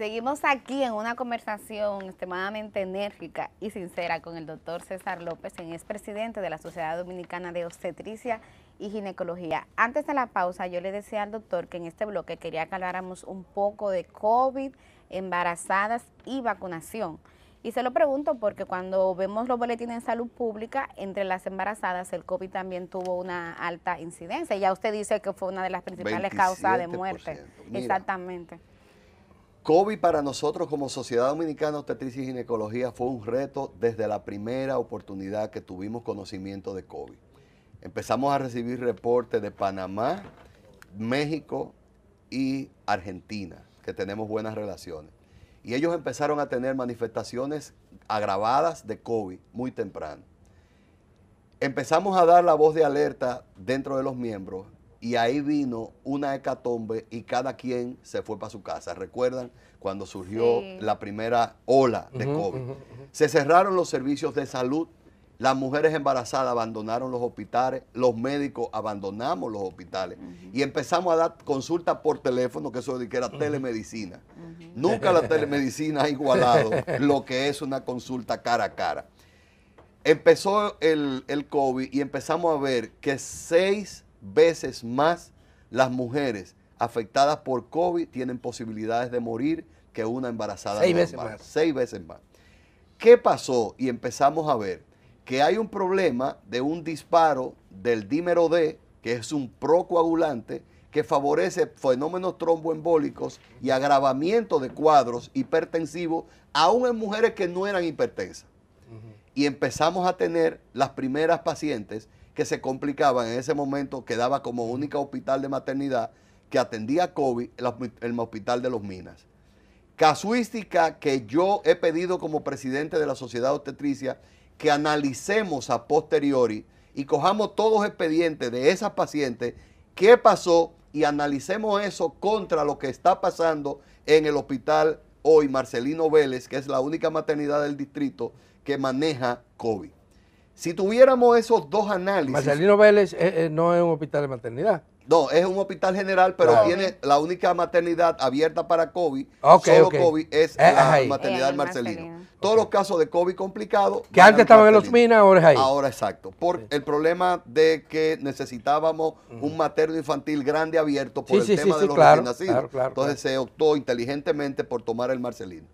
Seguimos aquí en una conversación extremadamente enérgica y sincera con el doctor César López, quien es presidente de la Sociedad Dominicana de Obstetricia y Ginecología. Antes de la pausa, yo le decía al doctor que en este bloque quería que habláramos un poco de COVID, embarazadas y vacunación. Y se lo pregunto porque cuando vemos los boletines de salud pública, entre las embarazadas el COVID también tuvo una alta incidencia. Ya usted dice que fue una de las principales causas de muerte. Exactamente COVID para nosotros como Sociedad Dominicana de Obstetricia y Ginecología fue un reto desde la primera oportunidad que tuvimos conocimiento de COVID. Empezamos a recibir reportes de Panamá, México y Argentina, que tenemos buenas relaciones. Y ellos empezaron a tener manifestaciones agravadas de COVID muy temprano. Empezamos a dar la voz de alerta dentro de los miembros y ahí vino una hecatombe y cada quien se fue para su casa. ¿Recuerdan cuando surgió la primera ola de COVID? Se cerraron los servicios de salud, las mujeres embarazadas abandonaron los hospitales, los médicos abandonamos los hospitales y empezamos a dar consultas por teléfono, que eso que era telemedicina. Nunca la telemedicina ha igualado lo que es una consulta cara a cara. Empezó el, el COVID y empezamos a ver que seis veces más las mujeres afectadas por COVID tienen posibilidades de morir que una embarazada. Seis veces más. Seis veces más. ¿Qué pasó? Y empezamos a ver que hay un problema de un disparo del dímero D, que es un procoagulante, que favorece fenómenos tromboembólicos y agravamiento de cuadros hipertensivos, aún en mujeres que no eran hipertensas. Y empezamos a tener las primeras pacientes que se complicaba en ese momento quedaba como única hospital de maternidad que atendía COVID, el, el hospital de los Minas. Casuística que yo he pedido como presidente de la Sociedad Obstetricia que analicemos a posteriori y cojamos todos los expedientes de esas pacientes, qué pasó y analicemos eso contra lo que está pasando en el hospital hoy Marcelino Vélez, que es la única maternidad del distrito que maneja COVID. Si tuviéramos esos dos análisis. Marcelino Vélez eh, eh, no es un hospital de maternidad. No, es un hospital general, pero tiene la única maternidad abierta para COVID. solo COVID es eh, la maternidad del Marcelino. Todos los casos de COVID complicados. Que antes estaban en los minas, ahora es ahí. Ahora exacto. Por el problema de que necesitábamos un materno infantil grande abierto por el tema de los nacidos. Entonces se optó inteligentemente por tomar el Marcelino.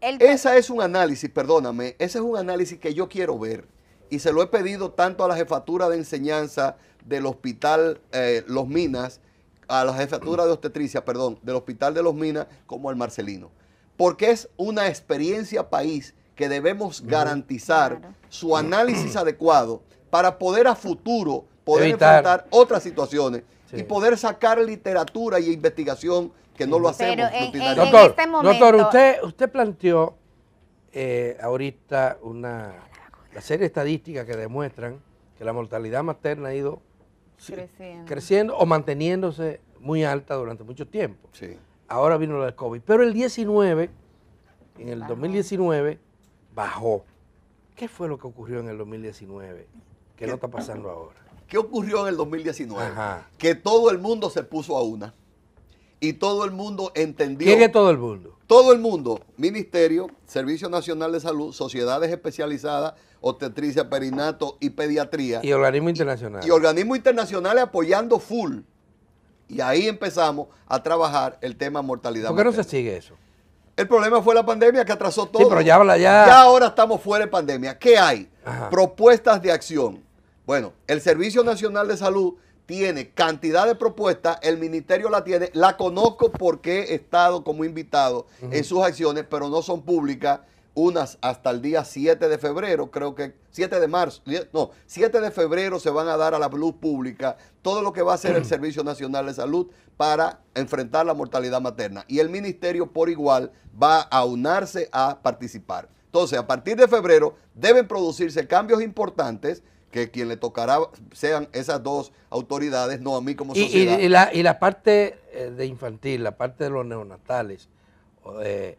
Esa es un análisis, perdóname, ese es un análisis que yo quiero ver y se lo he pedido tanto a la jefatura de enseñanza del hospital eh, Los Minas, a la jefatura de obstetricia, perdón, del hospital de Los Minas, como al Marcelino. Porque es una experiencia país que debemos garantizar su análisis adecuado para poder a futuro poder enfrentar otras situaciones y poder sacar literatura y investigación que no lo hacemos. En, este doctor, este momento... doctor, usted, usted planteó eh, ahorita una la serie estadísticas que demuestran que la mortalidad materna ha ido creciendo, o manteniéndose muy alta durante mucho tiempo. Sí. Ahora vino la del COVID. Pero el 19, en el 2019, bajó. ¿Qué fue lo que ocurrió en el 2019? ¿Qué, no está pasando ahora? ¿Qué ocurrió en el 2019? Que todo el mundo se puso a una y todo el mundo entendió. ¿Quién es todo el mundo? Todo el mundo, Ministerio, Servicio Nacional de Salud, sociedades especializadas, obstetricia, perinato y pediatría. Y organismos internacionales. Y, organismos internacionales apoyando full. Y ahí empezamos a trabajar el tema mortalidad. ¿Por qué no se sigue eso? El problema fue la pandemia que atrasó todo. Sí, pero ya, ya... ya ahora estamos fuera de pandemia. ¿Qué hay? Propuestas de acción. Bueno, el Servicio Nacional de Salud tiene cantidad de propuestas, el ministerio la tiene, la conozco porque he estado como invitado en sus acciones, pero no son públicas, unas hasta el día 7 de febrero, creo que 7 de marzo, no, 7 de febrero se van a dar a la luz pública todo lo que va a hacer el Servicio Nacional de Salud para enfrentar la mortalidad materna. Y el ministerio por igual va a unarse a participar. Entonces, a partir de febrero deben producirse cambios importantes que quien le tocará sean esas dos autoridades, no a mí como sociedad. Y, la, parte eh, de infantil, la parte de los neonatales, eh,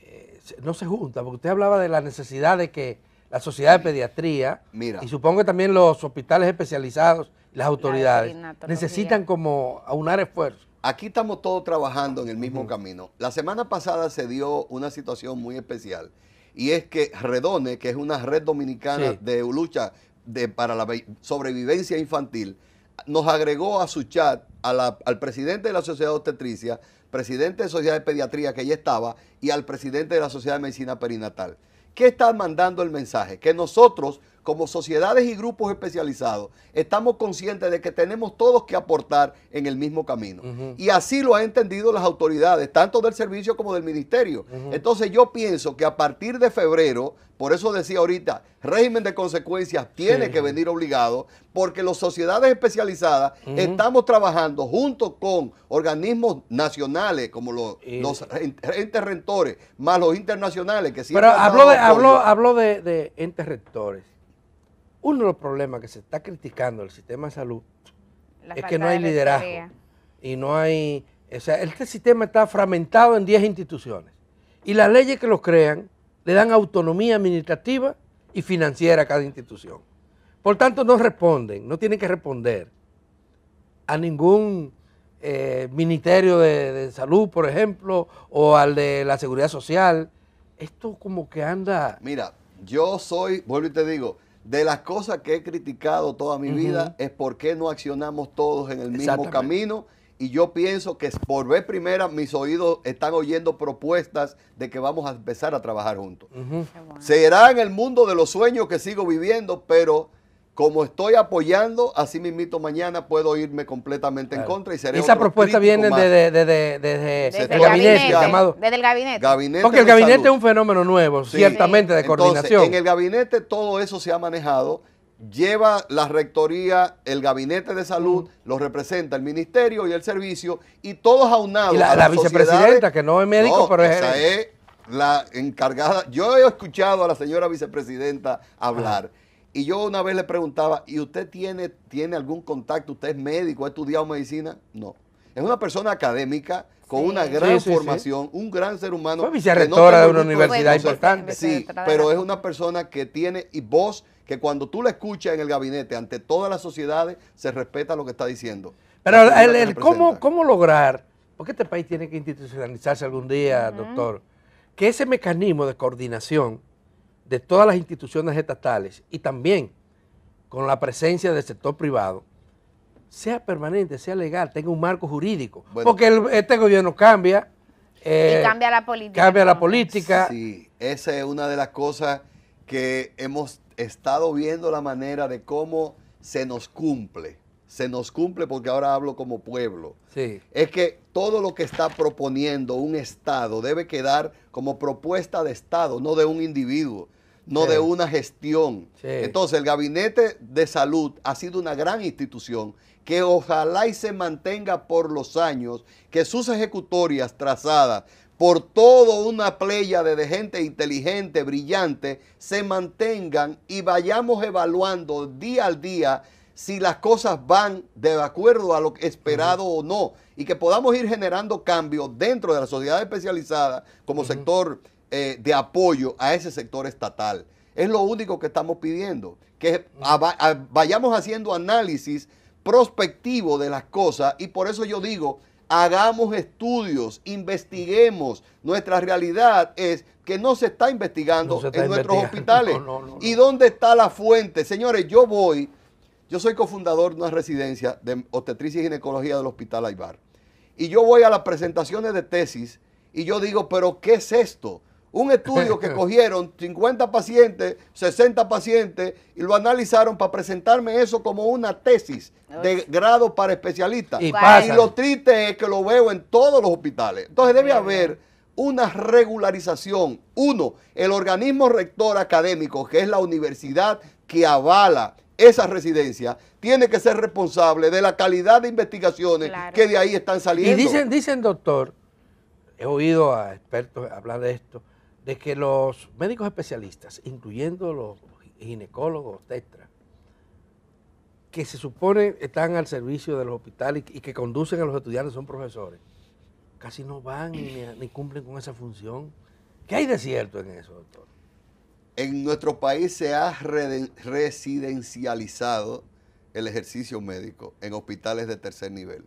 eh, no se junta, porque usted hablaba de la necesidad de que la sociedad de pediatría Mira. y supongo que también los hospitales especializados, las autoridades, necesitan como aunar esfuerzos. Aquí estamos todos trabajando en el mismo camino. La semana pasada se dio una situación muy especial y es que Redone, que es una red dominicana de lucha de, para la sobrevivencia infantil, nos agregó a su chat al presidente de la Sociedad Obstetricia, presidente de la Sociedad de Pediatría que ya estaba y al presidente de la Sociedad de Medicina Perinatal. ¿Qué está mandando el mensaje? Que nosotros como sociedades y grupos especializados, estamos conscientes de que tenemos todos que aportar en el mismo camino. Y así lo han entendido las autoridades, tanto del servicio como del ministerio. Entonces yo pienso que a partir de febrero, por eso decía ahorita, régimen de consecuencias tiene que venir obligado, porque las sociedades especializadas estamos trabajando junto con organismos nacionales, como los, entes rentores, más los internacionales que siempre. Pero habló de, entes rectores. Uno de los problemas que se está criticando del sistema de salud es que no hay liderazgo. Y no hay. O sea, este sistema está fragmentado en 10 instituciones. Y las leyes que los crean le dan autonomía administrativa y financiera a cada institución. Por tanto, no responden, no tienen que responder a ningún eh, Ministerio de, de, Salud, por ejemplo, o al de la Seguridad Social. Esto como que anda... Mira, yo soy, vuelvo y te digo, de las cosas que he criticado toda mi vida es por qué no accionamos todos en el mismo camino. Y yo pienso que por vez primera mis oídos están oyendo propuestas de que vamos a empezar a trabajar juntos. Será en el mundo de los sueños que sigo viviendo, pero como estoy apoyando, así mismito mañana puedo irme completamente en contra y seré Esa propuesta viene desde el gabinete, Desde el gabinete. Porque el gabinete es un fenómeno nuevo, ciertamente, de coordinación. en el gabinete todo eso se ha manejado. Lleva la rectoría, el gabinete de salud, lo representa el ministerio y el servicio, y todos aunados. Y la, a la vicepresidenta, que no es médico, pero es. Esa es la encargada. Yo he escuchado a la señora vicepresidenta hablar. Y yo una vez le preguntaba, ¿y usted tiene, tiene algún contacto? ¿Usted es médico? ¿Ha estudiado medicina? No. Es una persona académica con una gran formación, un gran ser humano. Fue vicerrectora de una universidad importante. Sí, pero es una persona que tiene y voz que cuando tú la escuchas en el gabinete, ante todas las sociedades, se respeta lo que está diciendo. Pero el, cómo, lograr, porque este país tiene que institucionalizarse algún día, doctor, que ese mecanismo de coordinación de todas las instituciones estatales y también con la presencia del sector privado, sea permanente, sea legal, tenga un marco jurídico. porque este gobierno cambia. y eh, cambia la política. Cambia la política. Sí, esa es una de las cosas que hemos estado viendo la manera de cómo se nos cumple. Se nos cumple porque ahora hablo como pueblo. Es que todo lo que está proponiendo un Estado debe quedar como propuesta de Estado, no de un individuo no de una gestión. Entonces, el Gabinete de Salud ha sido una gran institución que ojalá y se mantenga por los años, que sus ejecutorias trazadas por toda una playa de gente inteligente, brillante, se mantengan y vayamos evaluando día al día si las cosas van de acuerdo a lo esperado o no, y que podamos ir generando cambios dentro de la sociedad especializada como sector eh, de apoyo a ese sector estatal. Es lo único que estamos pidiendo, que vayamos haciendo análisis prospectivo de las cosas y por eso yo digo, hagamos estudios, investiguemos. Nuestra realidad es que no se está investigando en nuestros hospitales. ¿Y dónde está la fuente? Señores, yo voy, yo soy cofundador de una residencia de obstetricia y ginecología del Hospital Aybar. Y yo voy a las presentaciones de tesis y yo digo, pero ¿qué es esto? Un estudio que cogieron 50 pacientes, 60 pacientes y lo analizaron para presentarme eso como una tesis de grado para especialista. Y, y lo triste es que lo veo en todos los hospitales. Entonces debe haber una regularización. Uno, el organismo rector académico, que es la universidad que avala esa residencia tiene que ser responsable de la calidad de investigaciones que de ahí están saliendo. Y dicen, dicen, doctor, he oído a expertos hablar de esto, de que los médicos especialistas, incluyendo los ginecólogos, tetra, que se supone están al servicio de los hospitales y que conducen a los estudiantes, son profesores, casi no van ni, cumplen con esa función. ¿Qué hay de cierto en eso, doctor? En nuestro país se ha residencializado el ejercicio médico en hospitales de tercer nivel.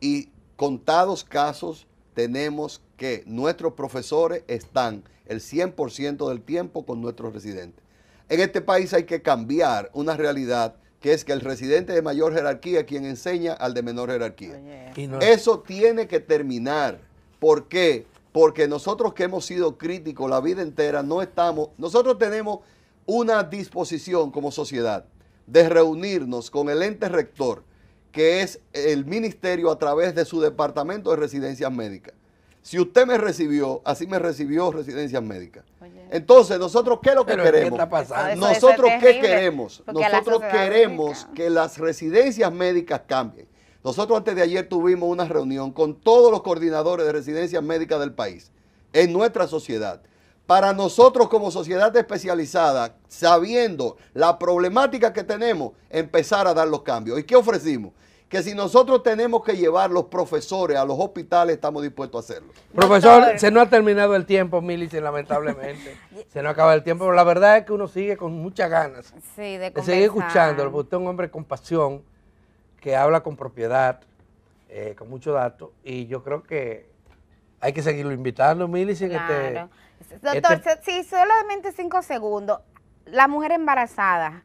Y contados casos tenemos que nuestros profesores están el 100% del tiempo con nuestros residentes. En este país hay que cambiar una realidad que es que el residente de mayor jerarquía es quien enseña al de menor jerarquía. Eso tiene que terminar. ¿Por qué? Porque nosotros que hemos sido críticos la vida entera no estamos, nosotros tenemos una disposición como sociedad de reunirnos con el ente rector, que es el ministerio a través de su departamento de residencias médicas si usted me recibió, así me recibió residencias médicas. Entonces, ¿nosotros qué es lo que queremos? ¿Nosotros qué queremos? Nosotros queremos que las residencias médicas cambien. Nosotros antes de ayer tuvimos una reunión con todos los coordinadores de residencias médicas del país, en nuestra sociedad. Para nosotros como sociedad especializada, sabiendo la problemática que tenemos, empezar a dar los cambios. ¿Y qué ofrecimos? que si nosotros tenemos que llevar los profesores a los hospitales, estamos dispuestos a hacerlo. Profesor, se nos ha terminado el tiempo, Milice, lamentablemente. se nos acaba el tiempo, pero la verdad es que uno sigue con muchas ganas sí, de, de, seguir escuchando. porque usted es un hombre con pasión, que habla con propiedad, eh, con mucho dato, y yo creo que hay que seguirlo invitando, Milice. Este- claro. Doctor, este sí, solamente cinco segundos. La mujer embarazada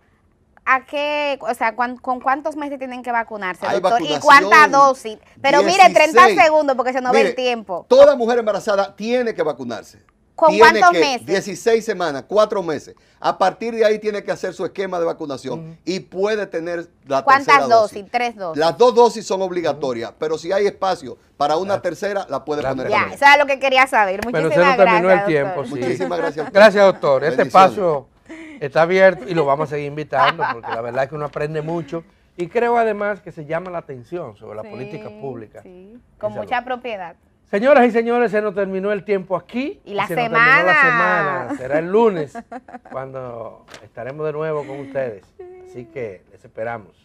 a qué, o sea, con cuántos meses tienen que vacunarse, doctor, y cuántas dosis. Pero mire, 30 segundos porque se nos ve el tiempo. Toda mujer embarazada tiene que vacunarse. ¿Con cuántos meses? 16 semanas, 4 meses. A partir de ahí tiene que hacer su esquema de vacunación mm. y puede tener la ¿Cuántas tercera dosis? dosis? Tres dosis. Las dos dosis son obligatorias, mm. pero si hay espacio para una tercera, la puede poner. Ya, eso es lo que quería saber. Muchísimas pero se nos terminó el tiempo, Muchísimas gracias. Gracias, doctor. Este paso está abierto y lo vamos a seguir invitando porque la verdad es que uno aprende mucho. Y creo además que se llama la atención sobre la política pública. con mucha propiedad. Señoras y señores, se nos terminó el tiempo aquí. Y, la semana. Será el lunes cuando estaremos de nuevo con ustedes. Así que les esperamos.